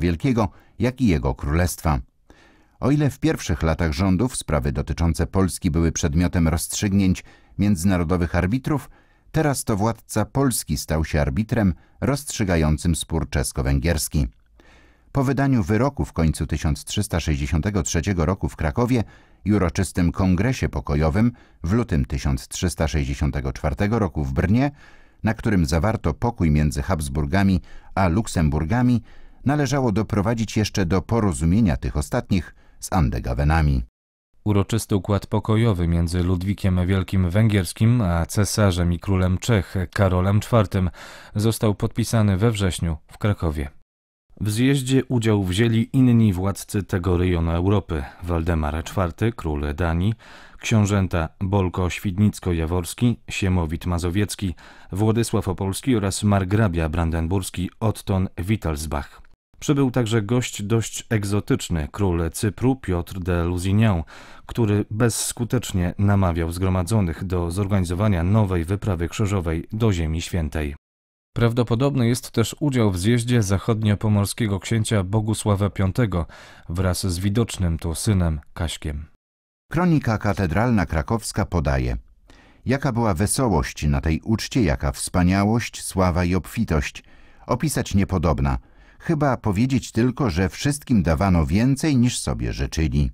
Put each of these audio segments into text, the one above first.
Wielkiego, jak i jego królestwa. O ile w pierwszych latach rządów sprawy dotyczące Polski były przedmiotem rozstrzygnięć międzynarodowych arbitrów, teraz to władca Polski stał się arbitrem rozstrzygającym spór czesko-węgierski. Po wydaniu wyroku w końcu 1363 roku w Krakowie i uroczystym kongresie pokojowym w lutym 1364 roku w Brnie, na którym zawarto pokój między Habsburgami a Luksemburgami, należało doprowadzić jeszcze do porozumienia tych ostatnich z Andegawenami. Uroczysty układ pokojowy między Ludwikiem Wielkim Węgierskim a cesarzem i królem Czech Karolem IV został podpisany we wrześniu w Krakowie. W zjeździe udział wzięli inni władcy tego rejonu Europy: Waldemar IV, król Danii, książęta Bolko Świdnicko-Jaworski, Siemowit Mazowiecki, Władysław Opolski oraz margrabia brandenburski Otton Wittelsbach. Przybył także gość dość egzotyczny, król Cypru Piotr de Lusignan, który bezskutecznie namawiał zgromadzonych do zorganizowania nowej wyprawy krzyżowej do Ziemi Świętej. Prawdopodobny jest też udział w zjeździe zachodnio-pomorskiego księcia Bogusława V wraz z widocznym tu synem Kaśkiem. Kronika katedralna krakowska podaje Jaka była wesołość na tej uczcie, jaka wspaniałość, sława i obfitość. Opisać niepodobna – chyba powiedzieć tylko, że wszystkim dawano więcej niż sobie życzyli.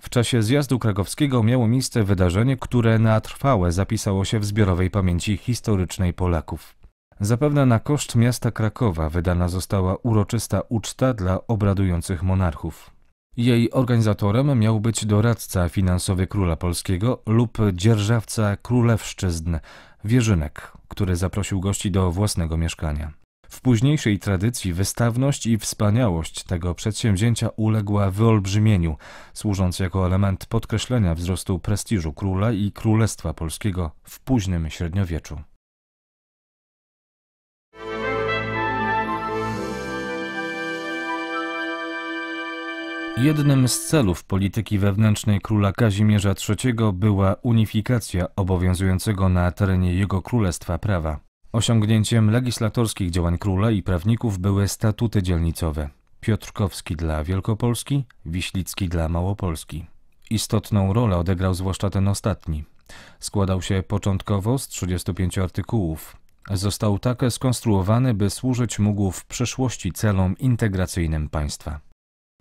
W czasie zjazdu krakowskiego miało miejsce wydarzenie, które na trwałe zapisało się w zbiorowej pamięci historycznej Polaków. Zapewne na koszt miasta Krakowa wydana została uroczysta uczta dla obradujących monarchów. Jej organizatorem miał być doradca finansowy króla polskiego lub dzierżawca królewszczyzn Wierzynek, który zaprosił gości do własnego mieszkania. W późniejszej tradycji wystawność i wspaniałość tego przedsięwzięcia uległa wyolbrzymieniu, służąc jako element podkreślenia wzrostu prestiżu króla i królestwa polskiego w późnym średniowieczu. Jednym z celów polityki wewnętrznej króla Kazimierza III była unifikacja obowiązującego na terenie jego królestwa prawa. Osiągnięciem legislatorskich działań króla i prawników były statuty dzielnicowe. Piotrkowski dla Wielkopolski, Wiślicki dla Małopolski. Istotną rolę odegrał zwłaszcza ten ostatni. Składał się początkowo z 35 artykułów. Został tak skonstruowany, by służyć mógł w przyszłości celom integracyjnym państwa.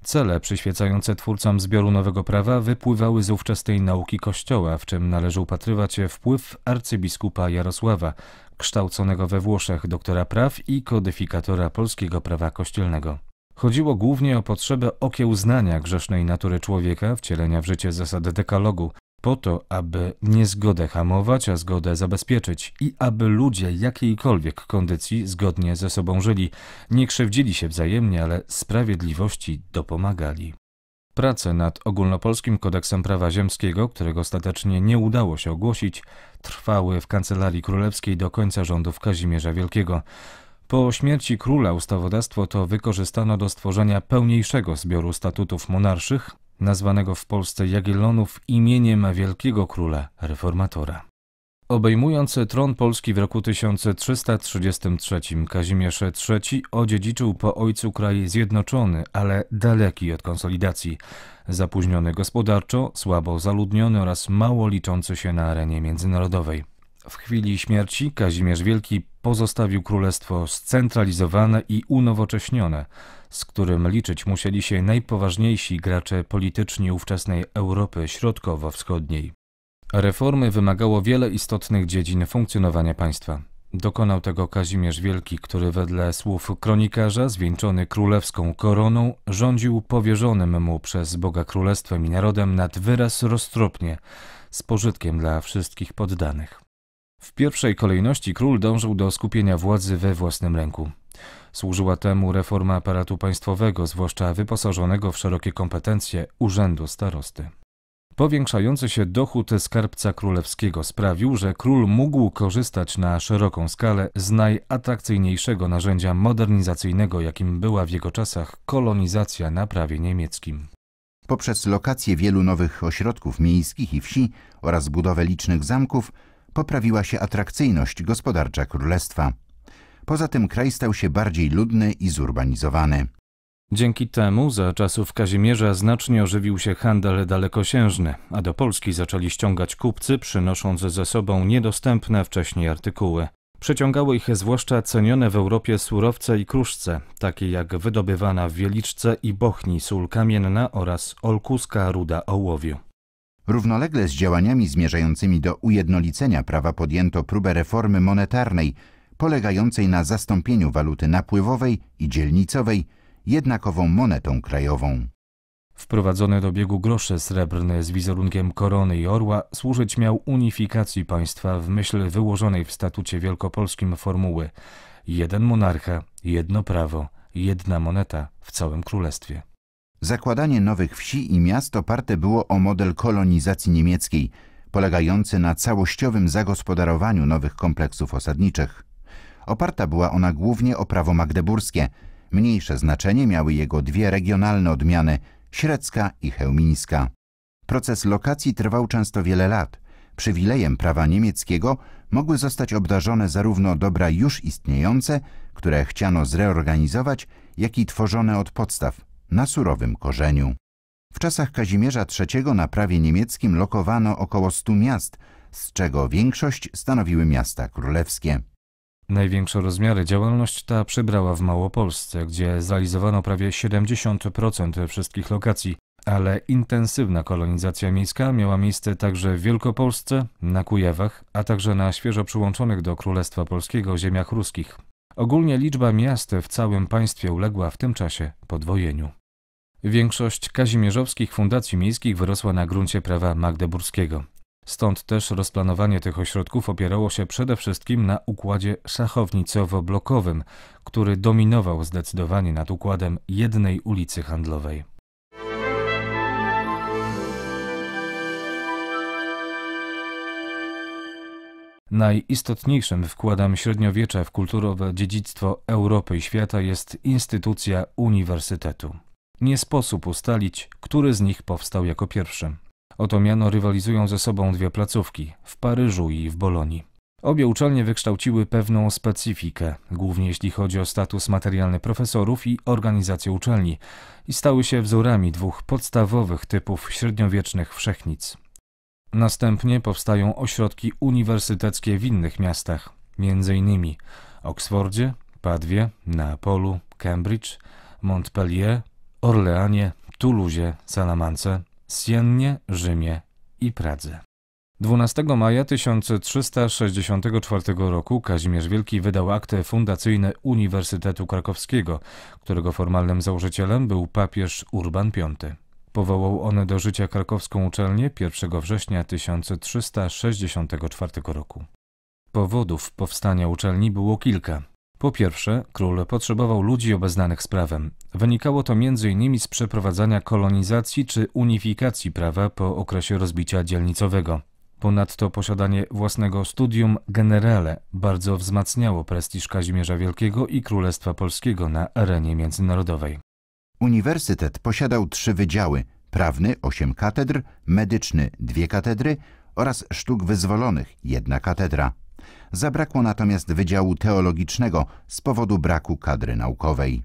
Cele przyświecające twórcom zbioru nowego prawa wypływały z ówczesnej nauki Kościoła, w czym należy upatrywać się wpływ arcybiskupa Jarosława, kształconego we Włoszech doktora praw i kodyfikatora polskiego prawa kościelnego. Chodziło głównie o potrzebę okiełznania grzesznej natury człowieka, wcielenia w życie zasad dekalogu, po to, aby niezgodę hamować, a zgodę zabezpieczyć i aby ludzie jakiejkolwiek kondycji zgodnie ze sobą żyli, nie krzywdzili się wzajemnie, ale sprawiedliwości dopomagali. Prace nad ogólnopolskim kodeksem prawa ziemskiego, którego ostatecznie nie udało się ogłosić, trwały w Kancelarii Królewskiej do końca rządów Kazimierza Wielkiego. Po śmierci króla ustawodawstwo to wykorzystano do stworzenia pełniejszego zbioru statutów monarszych, nazwanego w Polsce Jagiellonów imieniem Wielkiego Króla Reformatora. Obejmujący tron Polski w roku 1333 Kazimierz III odziedziczył po ojcu kraj zjednoczony, ale daleki od konsolidacji, zapóźniony gospodarczo, słabo zaludniony oraz mało liczący się na arenie międzynarodowej. W chwili śmierci Kazimierz Wielki pozostawił królestwo scentralizowane i unowocześnione, z którym liczyć musieli się najpoważniejsi gracze polityczni ówczesnej Europy Środkowo-Wschodniej. Reformy wymagało wiele istotnych dziedzin funkcjonowania państwa. Dokonał tego Kazimierz Wielki, który wedle słów kronikarza, zwieńczony królewską koroną, rządził powierzonym mu przez Boga Królestwem i Narodem nad wyraz roztropnie, z pożytkiem dla wszystkich poddanych. W pierwszej kolejności król dążył do skupienia władzy we własnym ręku. Służyła temu reforma aparatu państwowego, zwłaszcza wyposażonego w szerokie kompetencje urzędu starosty. Powiększający się dochód skarbca królewskiego sprawił, że król mógł korzystać na szeroką skalę z najatrakcyjniejszego narzędzia modernizacyjnego, jakim była w jego czasach kolonizacja na prawie niemieckim. Poprzez lokację wielu nowych ośrodków miejskich i wsi oraz budowę licznych zamków poprawiła się atrakcyjność gospodarcza królestwa. Poza tym kraj stał się bardziej ludny i zurbanizowany. Dzięki temu za czasów Kazimierza znacznie ożywił się handel dalekosiężny, a do Polski zaczęli ściągać kupcy, przynosząc ze sobą niedostępne wcześniej artykuły. Przeciągały ich zwłaszcza cenione w Europie surowce i kruszce, takie jak wydobywana w Wieliczce i Bochni sól kamienna oraz olkuska ruda ołowiu. Równolegle z działaniami zmierzającymi do ujednolicenia prawa podjęto próbę reformy monetarnej polegającej na zastąpieniu waluty napływowej i dzielnicowej jednakową monetą krajową. Wprowadzony do biegu grosze srebrne z wizerunkiem korony i orła służyć miał unifikacji państwa w myśl wyłożonej w statucie wielkopolskim formuły jeden monarcha, jedno prawo, jedna moneta w całym królestwie. Zakładanie nowych wsi i miast oparte było o model kolonizacji niemieckiej, polegający na całościowym zagospodarowaniu nowych kompleksów osadniczych. Oparta była ona głównie o prawo magdeburskie. Mniejsze znaczenie miały jego dwie regionalne odmiany – średzka i chełmińska. Proces lokacji trwał często wiele lat. Przywilejem prawa niemieckiego mogły zostać obdarzone zarówno dobra już istniejące, które chciano zreorganizować, jak i tworzone od podstaw – na surowym korzeniu. W czasach Kazimierza III na prawie niemieckim lokowano około 100 miast, z czego większość stanowiły miasta królewskie. Największe rozmiary działalność ta przybrała w Małopolsce, gdzie zrealizowano prawie 70% wszystkich lokacji, ale intensywna kolonizacja miejska miała miejsce także w Wielkopolsce, na Kujawach, a także na świeżo przyłączonych do Królestwa Polskiego ziemiach ruskich. Ogólnie liczba miast w całym państwie uległa w tym czasie podwojeniu. Większość kazimierzowskich fundacji miejskich wyrosła na gruncie prawa magdeburskiego. Stąd też rozplanowanie tych ośrodków opierało się przede wszystkim na układzie szachownicowo-blokowym, który dominował zdecydowanie nad układem jednej ulicy handlowej. Najistotniejszym wkładem średniowiecza w kulturowe dziedzictwo Europy i świata jest instytucja uniwersytetu. Nie sposób ustalić, który z nich powstał jako pierwszy. Oto miano rywalizują ze sobą dwie placówki w Paryżu i w Bolonii. Obie uczelnie wykształciły pewną specyfikę, głównie jeśli chodzi o status materialny profesorów i organizację uczelni, i stały się wzorami dwóch podstawowych typów średniowiecznych wszechnic. Następnie powstają ośrodki uniwersyteckie w innych miastach, m.in. Oksfordzie, Padwie, Neapolu, Cambridge, Montpellier, Orleanie, Tuluzie, Salamance, Siennie, Rzymie i Pradze. 12 maja 1364 roku Kazimierz Wielki wydał akty fundacyjne Uniwersytetu Krakowskiego, którego formalnym założycielem był papież Urban V. Powołał one do życia krakowską uczelnię 1 września 1364 roku. Powodów powstania uczelni było kilka. Po pierwsze, król potrzebował ludzi obeznanych z prawem. Wynikało to m.in. z przeprowadzania kolonizacji czy unifikacji prawa po okresie rozbicia dzielnicowego. Ponadto posiadanie własnego studium generale bardzo wzmacniało prestiż Kazimierza Wielkiego i Królestwa Polskiego na arenie międzynarodowej. Uniwersytet posiadał trzy wydziały: prawny 8 katedr, medyczny 2 katedry oraz sztuk wyzwolonych 1 katedra. Zabrakło natomiast Wydziału Teologicznego z powodu braku kadry naukowej.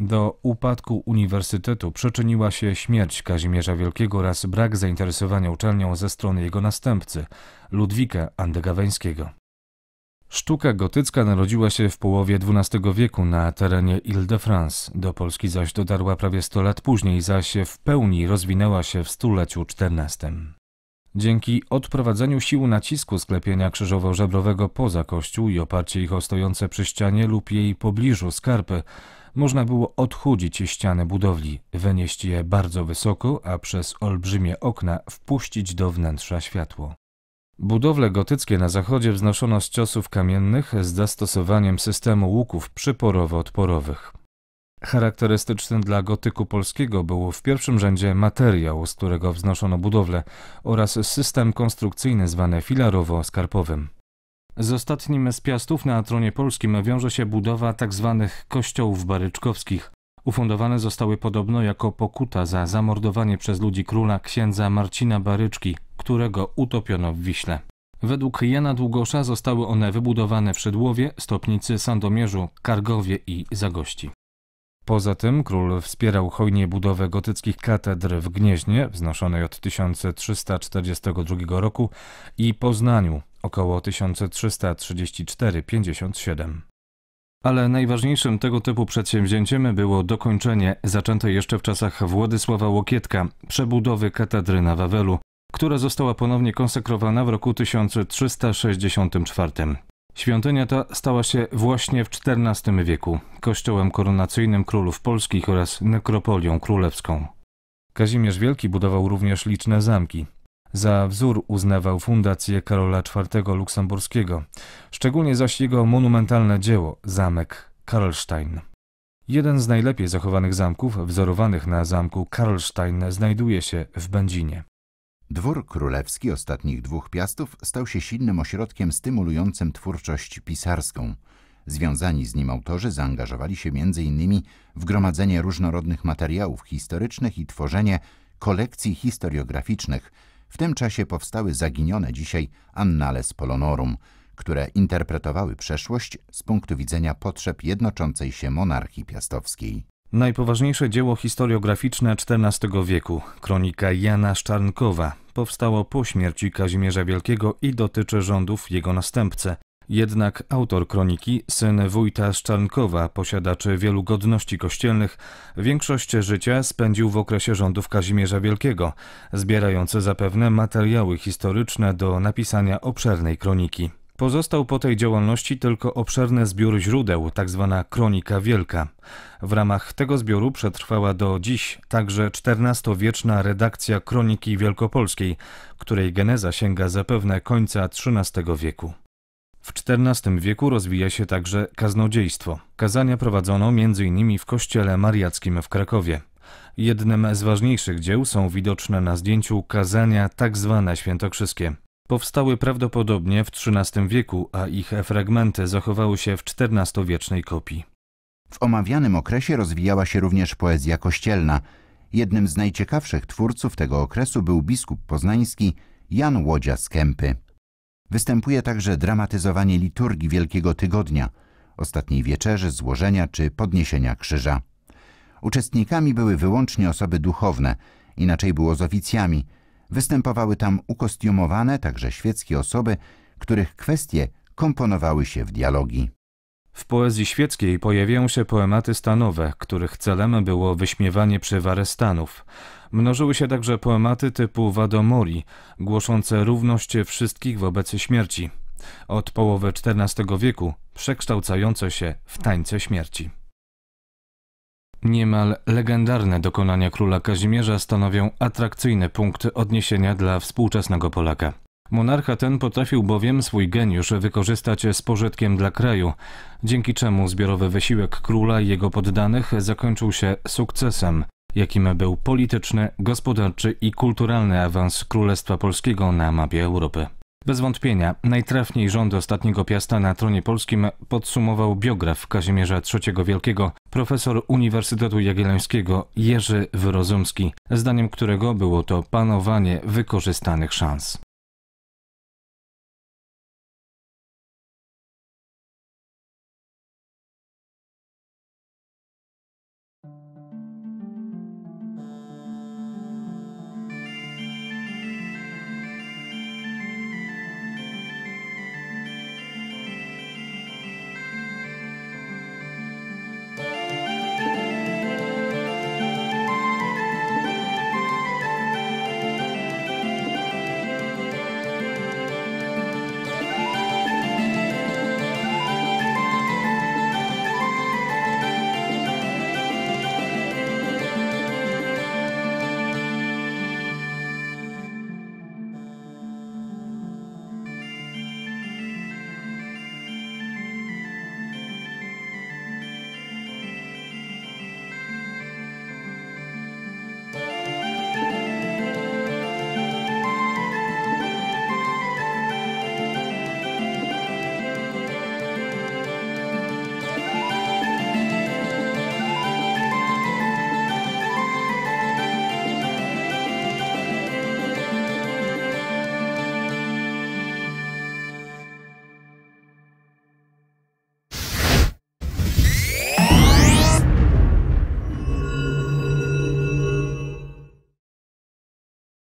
Do upadku uniwersytetu przyczyniła się śmierć Kazimierza Wielkiego oraz brak zainteresowania uczelnią ze strony jego następcy, Ludwika Andegaweńskiego. Sztuka gotycka narodziła się w połowie XII wieku na terenie Ile-de-France, do Polski zaś dotarła prawie 100 lat później, zaś w pełni rozwinęła się w stuleciu XIV. Dzięki odprowadzeniu sił nacisku sklepienia krzyżowo-żebrowego poza kościół i oparcie ich o stojące przy ścianie lub jej pobliżu skarpy, można było odchudzić ściany budowli, wynieść je bardzo wysoko, a przez olbrzymie okna wpuścić do wnętrza światło. Budowle gotyckie na zachodzie wznoszono z ciosów kamiennych z zastosowaniem systemu łuków przyporowo-odporowych. Charakterystyczny dla gotyku polskiego był w pierwszym rzędzie materiał, z którego wznoszono budowle oraz system konstrukcyjny zwany filarowo-skarpowym. Z ostatnim z piastów na tronie polskim wiąże się budowa tzw. Tak kościołów baryczkowskich. Ufundowane zostały podobno jako pokuta za zamordowanie przez ludzi króla księdza Marcina Baryczki, którego utopiono w Wiśle. Według Jana Długosza zostały one wybudowane w Szydłowie, Stopnicy, Sandomierzu, Kargowie i Zagości. Poza tym król wspierał hojnie budowę gotyckich katedr w Gnieźnie, wznoszonej od 1342 roku, i Poznaniu, około 1334-57. Ale najważniejszym tego typu przedsięwzięciem było dokończenie, zaczęte jeszcze w czasach Władysława Łokietka, przebudowy katedry na Wawelu, która została ponownie konsekrowana w roku 1364. Świątynia ta stała się właśnie w XIV wieku kościołem koronacyjnym królów polskich oraz nekropolią królewską. Kazimierz Wielki budował również liczne zamki. Za wzór uznawał fundację Karola IV Luksemburskiego, szczególnie zaś jego monumentalne dzieło zamek Karlstein. Jeden z najlepiej zachowanych zamków, wzorowanych na zamku Karlstein, znajduje się w Będzinie. Dwór królewski ostatnich dwóch piastów stał się silnym ośrodkiem stymulującym twórczość pisarską. Związani z nim autorzy zaangażowali się m.in. w gromadzenie różnorodnych materiałów historycznych i tworzenie kolekcji historiograficznych. W tym czasie powstały zaginione dzisiaj Annales Polonorum, które interpretowały przeszłość z punktu widzenia potrzeb jednoczącej się monarchii piastowskiej. Najpoważniejsze dzieło historiograficzne XIV wieku, kronika Jana Szczarnkowa, powstało po śmierci Kazimierza Wielkiego i dotyczy rządów jego następcy. Jednak autor kroniki, syn wójta Szczarnkowa, posiadaczy wielu godności kościelnych, większość życia spędził w okresie rządów Kazimierza Wielkiego, zbierający zapewne materiały historyczne do napisania obszernej kroniki. Pozostał po tej działalności tylko obszerny zbiór źródeł, tzw. Tak Kronika Wielka. W ramach tego zbioru przetrwała do dziś także XIV-wieczna redakcja Kroniki Wielkopolskiej, której geneza sięga zapewne końca XIII wieku. W XIV wieku rozwija się także kaznodziejstwo. Kazania prowadzono m.in. w kościele mariackim w Krakowie. Jednym z ważniejszych dzieł są widoczne na zdjęciu kazania tak zwane świętokrzyskie powstały prawdopodobnie w XIII wieku, a ich fragmenty zachowały się w XIV-wiecznej kopii. W omawianym okresie rozwijała się również poezja kościelna. Jednym z najciekawszych twórców tego okresu był biskup poznański Jan Łodzia z Kępy. Występuje także dramatyzowanie liturgii Wielkiego Tygodnia, ostatniej wieczerzy, złożenia czy podniesienia krzyża. Uczestnikami były wyłącznie osoby duchowne, inaczej było z oficjami – Występowały tam ukostiumowane, także świeckie osoby, których kwestie komponowały się w dialogi. W poezji świeckiej pojawiają się poematy stanowe, których celem było wyśmiewanie przywary stanów. Mnożyły się także poematy typu Wadomori, głoszące równość wszystkich wobec śmierci. Od połowy XIV wieku przekształcające się w tańce śmierci. Niemal legendarne dokonania króla Kazimierza stanowią atrakcyjny punkt odniesienia dla współczesnego Polaka. Monarcha ten potrafił bowiem swój geniusz wykorzystać z pożytkiem dla kraju, dzięki czemu zbiorowy wysiłek króla i jego poddanych zakończył się sukcesem, jakim był polityczny, gospodarczy i kulturalny awans Królestwa Polskiego na mapie Europy. Bez wątpienia najtrafniej rządy ostatniego piasta na tronie polskim podsumował biograf Kazimierza III Wielkiego, profesor Uniwersytetu Jagiellońskiego Jerzy Wyrozumski, zdaniem którego było to panowanie wykorzystanych szans.